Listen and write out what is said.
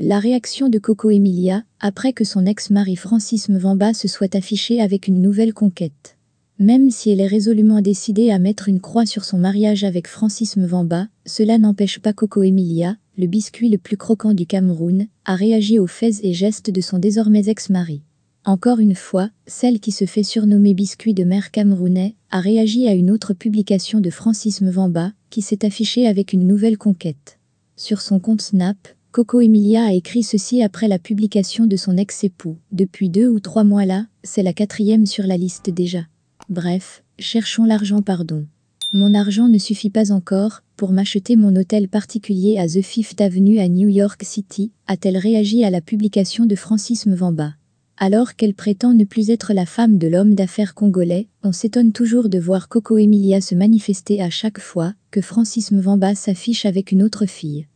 La réaction de Coco Emilia, après que son ex-mari Francis Mvamba se soit affiché avec une nouvelle conquête. Même si elle est résolument décidée à mettre une croix sur son mariage avec Francis Mvamba, cela n'empêche pas Coco Emilia, le biscuit le plus croquant du Cameroun, à réagir aux faits et gestes de son désormais ex-mari. Encore une fois, celle qui se fait surnommer Biscuit de mer camerounais a réagi à une autre publication de Francis Mvamba, qui s'est affichée avec une nouvelle conquête. Sur son compte Snap, Coco Emilia a écrit ceci après la publication de son ex-époux. Depuis deux ou trois mois là, c'est la quatrième sur la liste déjà. Bref, cherchons l'argent pardon. Mon argent ne suffit pas encore pour m'acheter mon hôtel particulier à The Fifth Avenue à New York City, a-t-elle réagi à la publication de Francis Mvamba. Alors qu'elle prétend ne plus être la femme de l'homme d'affaires congolais, on s'étonne toujours de voir Coco Emilia se manifester à chaque fois que Francis Mvamba s'affiche avec une autre fille.